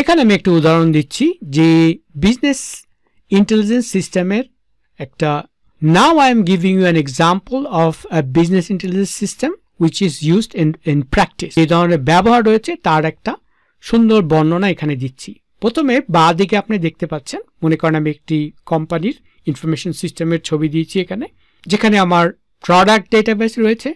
এখানে আমি একটা উদাহরণ দিচ্ছি যে বিজনেস ইন্টেলিজেন্স সিস্টেমের একটা now I am giving you an example of business intelligence system which is used in in practice এই ধরনের ব্যবহার রয়েছে তার একটা সুন্দর বর্ণনা এখানে দিচ্ছি প্রথমে বা দিকে আপনি দেখতে পাচ্ছেন মনে করেন আমি একটি কোম্পানির ইনফরমেশন সিস্টেমের ছবি দিয়েছি এখানে যেখানে আমার প্রোডাক্ট ডেটাবেস রয়েছে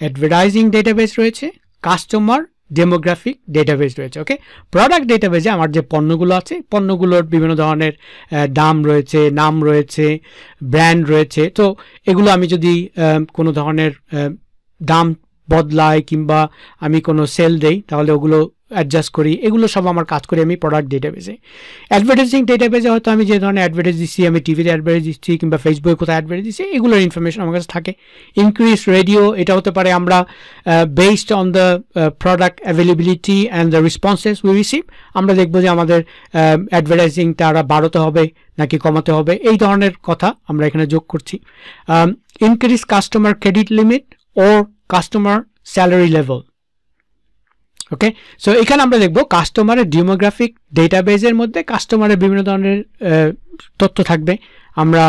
অ্যাডভার্টাইজিং ডেটাবেস রয়েছে কাস্টমার ডেমোগ্রাফিক ডেটাবেজ রয়েছে ওকে প্রোডাক্ট ডেটাবেজে আমার যে পণ্যগুলো আছে পণ্যগুলোর বিভিন্ন ধরনের দাম রয়েছে নাম রয়েছে ব্র্যান্ড রয়েছে তো এগুলো আমি যদি কোনো ধরনের দাম বদলায় কিংবা আমি কোনো সেল দেই তাহলে ওগুলো অ্যাডজাস্ট করি এগুলো সব আমার কাজ করি আমি প্রোডাক্ট ডেটাবেজে অ্যাডভার্টাইজিং ডেটাবেজে হয়তো আমি যে ধরনের অ্যাডভার্টাইজ দিচ্ছি আমি টিভিতে অ্যাডভার্টাইজ দিচ্ছি কিংবা ফেসবুকে কোথায় অ্যাডভার্টাইজ দিচ্ছি এগুলোর ইনফরমেশন আমার কাছে থাকে ইনক্রিজ রেডিও এটা হতে পারে আমরা based on the product availability and the responses we receive আমরা দেখবো যে আমাদের অ্যাডভার্টাইজিং তারা বাড়াতে হবে নাকি কমাতে হবে এই ধরনের কথা আমরা এখানে যোগ করছি ইনক্রিজ কাস্টমার ক্রেডিট লিমিট ও customer salary level okay so এখানে আমরা দেখব কাস্টমারের ডিমোগ্রাফিক ডেটাবেজের মধ্যে কাস্টমারের বিভিন্ন ধরনের তথ্য থাকবে আমরা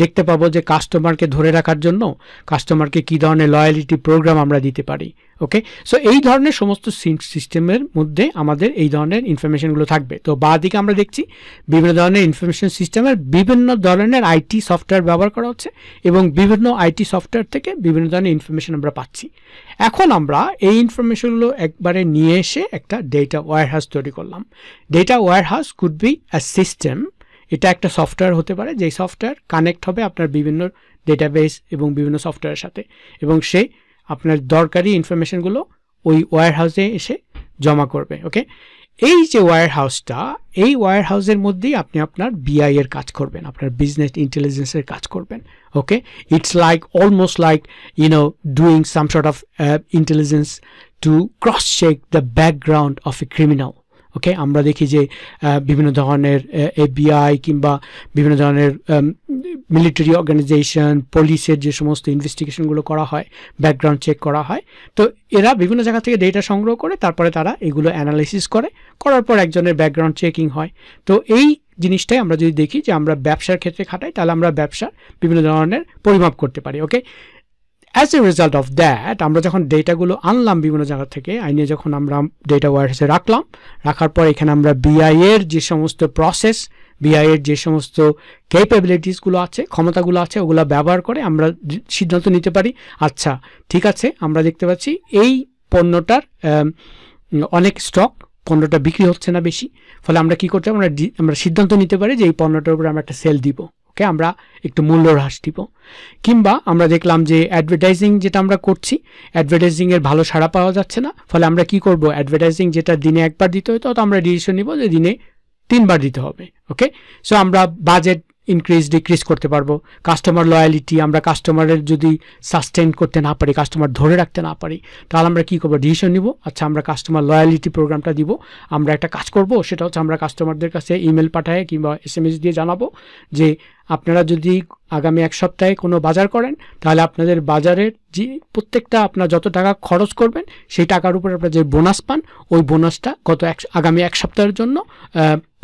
দেখতে পাবো যে কাস্টমারকে ধরে রাখার জন্য কাস্টমারকে কী ধরনের লয়ালিটি প্রোগ্রাম আমরা দিতে পারি ওকে সো এই ধরনের সমস্ত সিস্টেমের মধ্যে আমাদের এই ধরনের ইনফরমেশনগুলো থাকবে তো বা দিকে আমরা দেখছি বিভিন্ন ধরনের ইনফরমেশন সিস্টেমের বিভিন্ন ধরনের আইটি সফটওয়্যার ব্যবহার করা হচ্ছে এবং বিভিন্ন আইটি সফটওয়্যার থেকে বিভিন্ন ধরনের ইনফরমেশন আমরা পাচ্ছি এখন আমরা এই ইনফরমেশনগুলো একবারে নিয়ে এসে একটা ডেটা হাউস তৈরি করলাম data house could be a system এটা একটা সফটওয়্যার হতে পারে যেই সফটওয়্যার কানেক্ট হবে আপনার বিভিন্ন ডেটাবেস এবং বিভিন্ন সফটওয়্যারের সাথে এবং সে আপনার দরকারি ইনফরমেশনগুলো ওই ওয়্যার হাউসে এসে জমা করবে ওকে এই যে ওয়্যার হাউসটা এই ওয়্যার হাউসের মধ্যেই আপনি আপনার বিআই এর কাজ করবেন আপনার বিজনেস ইন্টেলিজেন্সের কাজ করবেন okay it's like almost like you know doing some sort of intelligence to cross check the background of a criminal okay আমরা দেখি যে বিভিন্ন ধরনের এফবিআই কিংবা বিভিন্ন ধরনের মিলিটারি অর্গানাইজেশন পুলিশের যে সমস্ত ইনভেস্টিগেশনগুলো করা হয় ব্যাকগ্রাউন্ড চেক করা হয় তো এরা বিভিন্ন জায়গা থেকে ডেটা সংগ্রহ করে তারপরে তারা এগুলো অ্যানালাইসিস করে করার পর একজনের ব্যাকগ্রাউন্ড চেকিং হয় তো এই জিনিসটাই আমরা যদি দেখি যে আমরা ব্যবসার ক্ষেত্রে খাটাই তাহলে আমরা ব্যবসার বিভিন্ন ধরনের পরিমাপ করতে পারি okay as a result of that আমরা যখন ডেটাগুলো আনলাম বিভিন্ন জায়গা থেকে আইনে যখন আমরা ডেটা ওয়ারহেসে রাখলাম রাখার পর এখানে আমরা বিআইয়ের যে সমস্ত প্রসেস বিআইয়ের যে সমস্ত ক্যাপাবিলিটিসগুলো আছে ক্ষমতাগুলো আছে ওগুলো ব্যবহার করে আমরা সিদ্ধান্ত নিতে পারি আচ্ছা ঠিক আছে আমরা দেখতে পাচ্ছি এই পণ্যটার অনেক স্টক পণ্যটা বিক্রি হচ্ছে না বেশি ফলে আমরা কি করতে আমরা আমরা সিদ্ধান্ত নিতে পারি যে এই পণ্যটার উপরে আমরা একটা সেল দিব সম্পর্কে আমরা একটু মূল্য হ্রাস দিব কিংবা আমরা দেখলাম যে অ্যাডভার্টাইজিং যেটা আমরা করছি অ্যাডভার্টাইজিংয়ের ভালো সাড়া পাওয়া যাচ্ছে না ফলে আমরা কি করব অ্যাডভার্টাইজিং যেটা দিনে একবার দিতে হতো তো আমরা ডিসিশন নিব যে দিনে তিনবার দিতে হবে ওকে সো আমরা বাজেট ইনক্রিজ ডিক্রিজ করতে পারবো কাস্টমার লয়ালিটি আমরা কাস্টমারের যদি সাস্টেন করতে না পারি কাস্টমার ধরে রাখতে না পারি তাহলে আমরা কী করবো ডিসিশন নিব আচ্ছা আমরা কাস্টমার লয়ালিটি প্রোগ্রামটা দিব আমরা একটা কাজ করব সেটা হচ্ছে আমরা কাস্টমারদের কাছে ইমেল পাঠায় কিংবা এস এম এস দিয়ে জানাবো যে আপনারা যদি আগামী এক সপ্তাহে কোনো বাজার করেন তাহলে আপনাদের বাজারের যে প্রত্যেকটা আপনার যত টাকা খরচ করবেন সেই টাকার উপরে আপনার যে বোনাস পান ওই বোনাসটা গত এক আগামী এক সপ্তাহের জন্য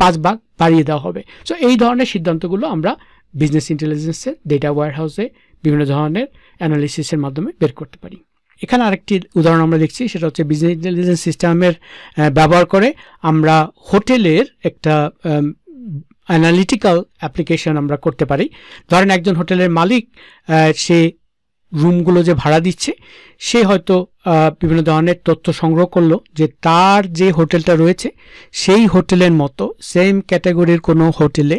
পাঁচ ভাগ বাড়িয়ে দেওয়া হবে সো এই ধরনের সিদ্ধান্তগুলো আমরা বিজনেস ইন্টেলিজেন্সের ডেটা হাউসে বিভিন্ন ধরনের অ্যানালিসিসের মাধ্যমে বের করতে পারি এখানে আরেকটি উদাহরণ আমরা দেখছি সেটা হচ্ছে বিজনেস ইন্টেলিজেন্স সিস্টেমের ব্যবহার করে আমরা হোটেলের একটা অ্যানালিটিক্যাল অ্যাপ্লিকেশন আমরা করতে পারি ধরেন একজন হোটেলের মালিক সে রুমগুলো যে ভাড়া দিচ্ছে সে হয়তো বিভিন্ন ধরনের তথ্য সংগ্রহ করলো যে তার যে হোটেলটা রয়েছে সেই হোটেলের মতো সেম ক্যাটাগরির কোনো হোটেলে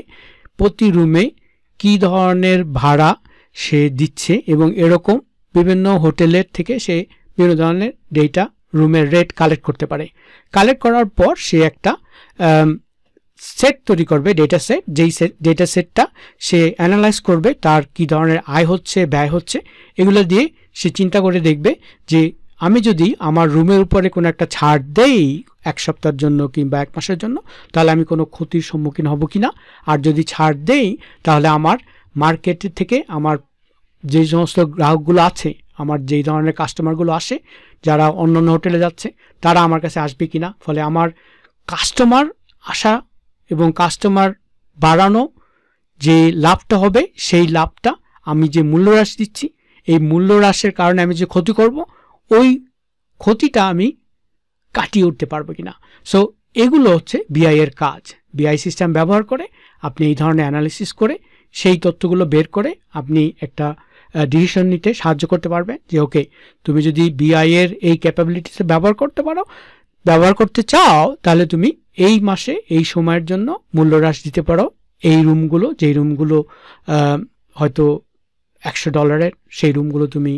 প্রতি রুমে কি ধরনের ভাড়া সে দিচ্ছে এবং এরকম বিভিন্ন হোটেলের থেকে সে বিভিন্ন ধরনের ডেটা রুমের রেট কালেক্ট করতে পারে কালেক্ট করার পর সে একটা সেট তৈরি করবে ডেটা সেট যেই সেট ডেটা সেটটা সে অ্যানালাইজ করবে তার কি ধরনের আয় হচ্ছে ব্যয় হচ্ছে এগুলো দিয়ে সে চিন্তা করে দেখবে যে আমি যদি আমার রুমের উপরে কোনো একটা ছাড় দেই এক সপ্তাহের জন্য কিংবা এক মাসের জন্য তাহলে আমি কোনো ক্ষতির সম্মুখীন হব কি না আর যদি ছাড় দেই তাহলে আমার মার্কেট থেকে আমার যে সমস্ত গ্রাহকগুলো আছে আমার যেই ধরনের কাস্টমারগুলো আসে যারা অন্য অন্য হোটেলে যাচ্ছে তারা আমার কাছে আসবে কি না ফলে আমার কাস্টমার আসা এবং কাস্টমার বাড়ানো যে লাভটা হবে সেই লাভটা আমি যে মূল্য হ্রাস দিচ্ছি এই মূল্য হ্রাসের কারণে আমি যে ক্ষতি করব ওই ক্ষতিটা আমি কাটিয়ে উঠতে পারবো কি না সো এগুলো হচ্ছে বিআইয়ের কাজ বিআই সিস্টেম ব্যবহার করে আপনি এই ধরনের অ্যানালিসিস করে সেই তথ্যগুলো বের করে আপনি একটা ডিসিশন নিতে সাহায্য করতে পারবে যে ওকে তুমি যদি বিআইয়ের এই ক্যাপাবিলিটিসে ব্যবহার করতে পারো ব্যবহার করতে চাও তাহলে তুমি এই মাসে এই সময়ের জন্য মূল্য হ্রাস দিতে পারো এই রুমগুলো যেই রুমগুলো হয়তো একশো ডলারের সেই রুমগুলো তুমি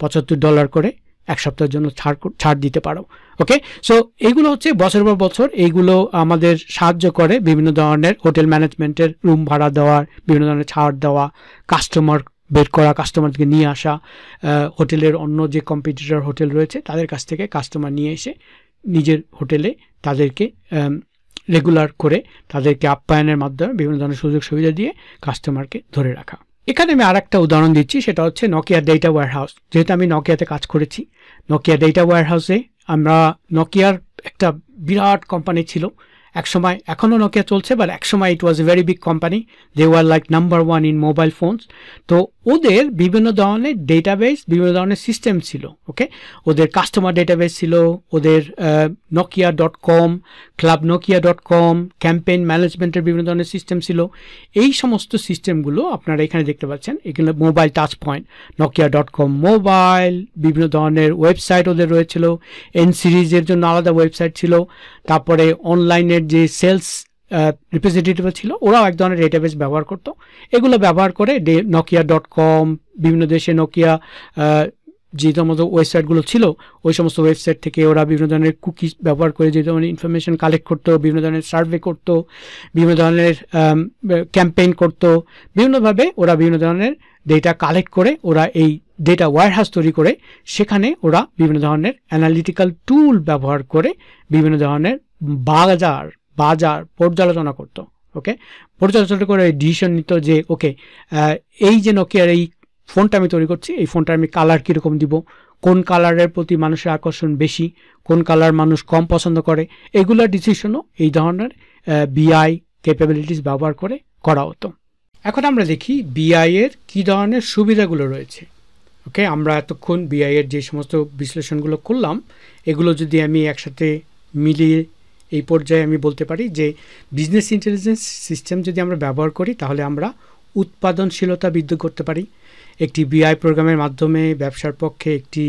পঁচাত্তর ডলার করে এক সপ্তাহের জন্য ছাড় ছাড় দিতে পারো ওকে সো এইগুলো হচ্ছে বছর পর বছর এইগুলো আমাদের সাহায্য করে বিভিন্ন ধরনের হোটেল ম্যানেজমেন্টের রুম ভাড়া দেওয়ার বিভিন্ন ধরনের ছাড় দেওয়া কাস্টমার বের করা কাস্টমারকে নিয়ে আসা হোটেলের অন্য যে কম্পিটিটর হোটেল রয়েছে তাদের কাছ থেকে কাস্টমার নিয়ে এসে নিজের হোটেলে তাদেরকে রেগুলার করে তাদেরকে আপ্যায়নের মাধ্যমে বিভিন্ন ধরনের সুযোগ সুবিধা দিয়ে কাস্টমারকে ধরে রাখা এখানে আমি আর একটা উদাহরণ দিচ্ছি সেটা হচ্ছে নকিয়া ডেটা হাউস যেহেতু আমি নকিয়াতে কাজ করেছি নকিয়া ডেটা হাউসে আমরা নকিয়ার একটা বিরাট কোম্পানি ছিল একসময় এখনও নকিয়া চলছে বাট একসময় it was a very big company they were like number one in mobile phones তো ওদের বিভিন্ন ধরনের ডেটাবেস বিভিন্ন ধরনের সিস্টেম ছিল ওকে ওদের কাস্টমার ডেটাবেস ছিল ওদের Nokia dot com club Nokia dot com campaign ম্যানেজমেন্টের বিভিন্ন ধরনের সিস্টেম ছিল এই সমস্ত সিস্টেমগুলো আপনারা এখানে দেখতে পাচ্ছেন এগুলো mobile touch point Nokia dot com mobile বিভিন্ন ধরনের ওয়েবসাইট ওদের রয়েছিল এন সিরিজের জন্য আলাদা ওয়েবসাইট ছিল তারপরে অনলাইনের যে সেলস রিপ্রেজেন্টেটিভ ছিল ওরাও এক ধরনের ডেটাবেস ব্যবহার করতো এগুলো ব্যবহার করে নকিয়া ডট কম বিভিন্ন দেশে নকিয়া যে সমস্ত ওয়েবসাইটগুলো ছিল ওই সমস্ত ওয়েবসাইট থেকে ওরা বিভিন্ন ধরনের কুকিজ ব্যবহার করে যে ধরনের ইনফরমেশন কালেক্ট করতো বিভিন্ন ধরনের সার্ভে করতো বিভিন্ন ধরনের ক্যাম্পেইন করতো বিভিন্নভাবে ওরা বিভিন্ন ধরনের ডেটা কালেক্ট করে ওরা এই ডেটা ওয়ারহাউস তৈরি করে সেখানে ওরা বিভিন্ন ধরনের অ্যানালিটিক্যাল টুল ব্যবহার করে বিভিন্ন ধরনের বাজার বাজার পর্যালোচনা করত ওকে পর্যালোচনা করে ডিসিশন নিত যে ওকে এই যে নকিয়ার এই ফোনটা আমি তৈরি করছি এই ফোনটার আমি কালার কীরকম দিব কোন কালারের প্রতি মানুষের আকর্ষণ বেশি কোন কালার মানুষ কম পছন্দ করে এগুলোর ডিসিশনও এই ধরনের বিআই ক্যাপাবিলিটিস ব্যবহার করে করা হতো এখন আমরা দেখি বিআইয়ের কী ধরনের সুবিধাগুলো রয়েছে ওকে আমরা এতক্ষণ বিআইয়ের যে সমস্ত বিশ্লেষণগুলো করলাম এগুলো যদি আমি একসাথে মিলিয়ে এই পর্যায়ে আমি বলতে পারি যে বিজনেস ইন্টেলিজেন্স সিস্টেম যদি আমরা ব্যবহার করি তাহলে আমরা উৎপাদনশীলতা বৃদ্ধি করতে পারি একটি বিআই প্রোগ্রামের মাধ্যমে ব্যবসার পক্ষে একটি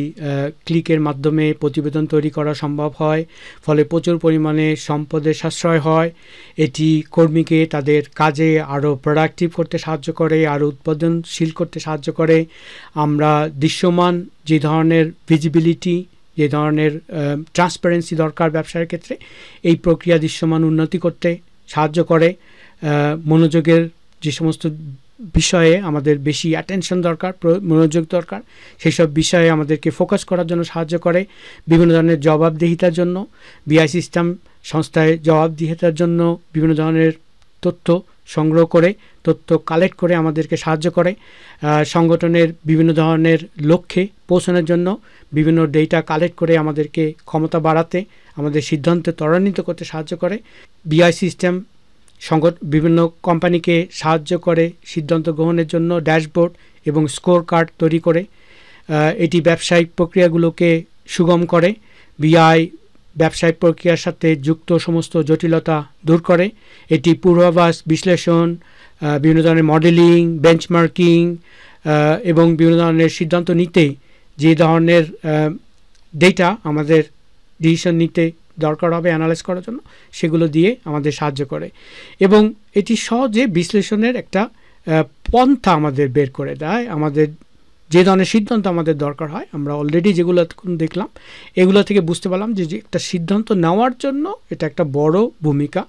ক্লিকের মাধ্যমে প্রতিবেদন তৈরি করা সম্ভব হয় ফলে প্রচুর পরিমাণে সম্পদের সাশ্রয় হয় এটি কর্মীকে তাদের কাজে আরও প্রোডাক্টিভ করতে সাহায্য করে আরও উৎপাদনশীল করতে সাহায্য করে আমরা দৃশ্যমান যে ধরনের ভিজিবিলিটি যে ধরনের ট্রান্সপারেন্সি দরকার ব্যবসার ক্ষেত্রে এই প্রক্রিয়া দৃশ্যমান উন্নতি করতে সাহায্য করে মনোযোগের যে সমস্ত বিষয়ে আমাদের বেশি অ্যাটেনশন দরকার মনোযোগ দরকার সেই সব বিষয়ে আমাদেরকে ফোকাস করার জন্য সাহায্য করে বিভিন্ন ধরনের জবাবদিহিতার জন্য বিআই সিস্টেম সংস্থায় জবাবদিহিতার জন্য বিভিন্ন ধরনের তথ্য সংগ্রহ করে তথ্য কালেক্ট করে আমাদেরকে সাহায্য করে সংগঠনের বিভিন্ন ধরনের লক্ষ্যে পৌঁছানোর জন্য বিভিন্ন ডেটা কালেক্ট করে আমাদেরকে ক্ষমতা বাড়াতে আমাদের সিদ্ধান্তে ত্বরান্বিত করতে সাহায্য করে বিআই সিস্টেম সংগঠ বিভিন্ন কোম্পানিকে সাহায্য করে সিদ্ধান্ত গ্রহণের জন্য ড্যাশবোর্ড এবং স্কোর কার্ড তৈরি করে এটি ব্যবসায়িক প্রক্রিয়াগুলোকে সুগম করে বিআই ব্যবসায়িক প্রক্রিয়ার সাথে যুক্ত সমস্ত জটিলতা দূর করে এটি পূর্বাভাস বিশ্লেষণ বিভিন্ন ধরনের মডেলিং বেঞ্চমার্কিং এবং বিভিন্ন ধরনের সিদ্ধান্ত নিতে যে ধরনের ডেটা আমাদের ডিসিশন নিতে দরকার হবে অ্যানালাইজ করার জন্য সেগুলো দিয়ে আমাদের সাহায্য করে এবং এটি সহজে বিশ্লেষণের একটা পন্থা আমাদের বের করে দেয় আমাদের যে ধরনের সিদ্ধান্ত আমাদের দরকার হয় আমরা অলরেডি যেগুলো দেখলাম এগুলো থেকে বুঝতে পারলাম যে একটা সিদ্ধান্ত নেওয়ার জন্য এটা একটা বড় ভূমিকা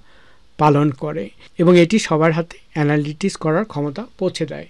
পালন করে এবং এটি সবার হাতে অ্যানালিটিস করার ক্ষমতা পৌঁছে দেয়